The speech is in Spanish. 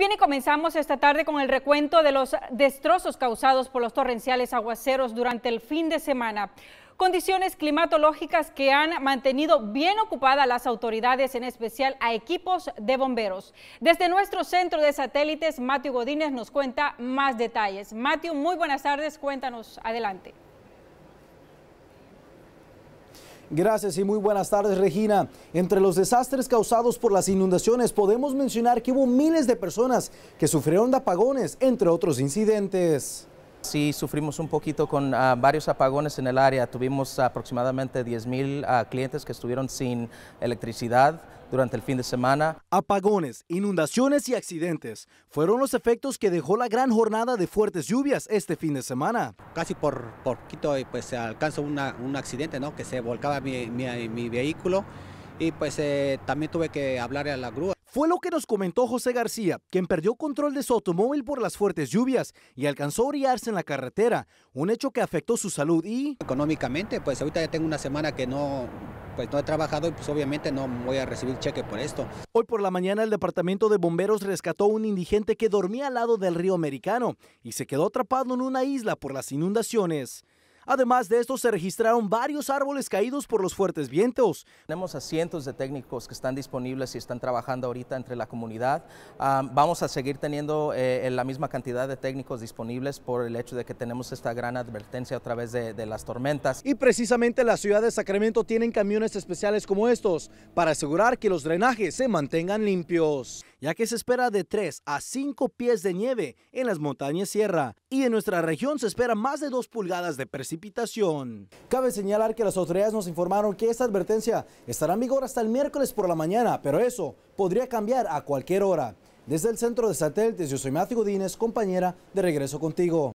Bien, y comenzamos esta tarde con el recuento de los destrozos causados por los torrenciales aguaceros durante el fin de semana. Condiciones climatológicas que han mantenido bien ocupadas las autoridades, en especial a equipos de bomberos. Desde nuestro centro de satélites, Matthew Godínez nos cuenta más detalles. Matthew, muy buenas tardes, cuéntanos, adelante. Gracias y muy buenas tardes, Regina. Entre los desastres causados por las inundaciones, podemos mencionar que hubo miles de personas que sufrieron de apagones, entre otros incidentes. Sí, sufrimos un poquito con ah, varios apagones en el área. Tuvimos aproximadamente 10.000 ah, clientes que estuvieron sin electricidad durante el fin de semana. Apagones, inundaciones y accidentes fueron los efectos que dejó la gran jornada de fuertes lluvias este fin de semana. Casi por poquito eh, pues se alcanzó un accidente, ¿no? Que se volcaba mi, vehículo y pues eh, también tuve que hablar a la grúa. Fue lo que nos comentó José García, quien perdió control de su automóvil por las fuertes lluvias y alcanzó a orillarse en la carretera, un hecho que afectó su salud y... Económicamente, pues ahorita ya tengo una semana que no, pues no he trabajado y pues obviamente no voy a recibir cheque por esto. Hoy por la mañana el departamento de bomberos rescató a un indigente que dormía al lado del río americano y se quedó atrapado en una isla por las inundaciones. Además de esto, se registraron varios árboles caídos por los fuertes vientos. Tenemos a cientos de técnicos que están disponibles y están trabajando ahorita entre la comunidad. vamos a seguir teniendo eh, la misma cantidad de técnicos disponibles por el hecho de que tenemos esta gran advertencia a través de, de las tormentas. Y precisamente la ciudad de Sacramento tienen camiones especiales como estos para asegurar que los drenajes se mantengan limpios ya que se espera de 3 a 5 pies de nieve en las montañas sierra y en nuestra región se espera más de 2 pulgadas de precipitación. Cabe señalar que las autoridades nos informaron que esta advertencia estará en vigor hasta el miércoles por la mañana, pero eso podría cambiar a cualquier hora. Desde el centro de satélites, yo soy Matthew Godínez, compañera de Regreso Contigo.